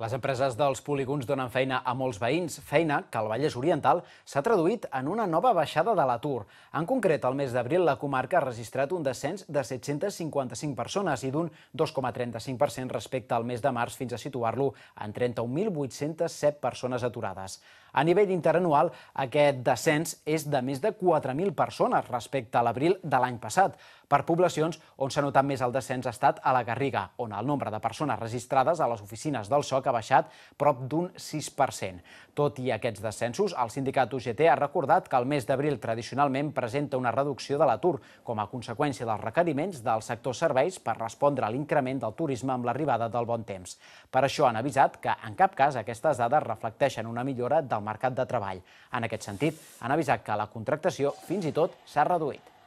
Les empreses dels polígons donen feina a molts veïns, feina que al Vallès Oriental s'ha traduït en una nova baixada de l'atur. En concret, al mes d'abril, la comarca ha registrat un descens de 755 persones i d'un 2,35% respecte al mes de març fins a situar-lo en 31.807 persones aturades. A nivell interanual, aquest descens és de més de 4.000 persones respecte a l'abril de l'any passat. Per poblacions, on s'ha notat més el descens ha estat a la Garriga, on el nombre de persones registrades a les oficines del SOC que ha baixat prop d'un 6%. Tot i aquests descensos, el sindicat UGT ha recordat que el mes d'abril tradicionalment presenta una reducció de l'atur com a conseqüència dels requeriments del sector serveis per respondre a l'increment del turisme amb l'arribada del bon temps. Per això han avisat que en cap cas aquestes dades reflecteixen una millora del mercat de treball. En aquest sentit, han avisat que la contractació fins i tot s'ha reduït.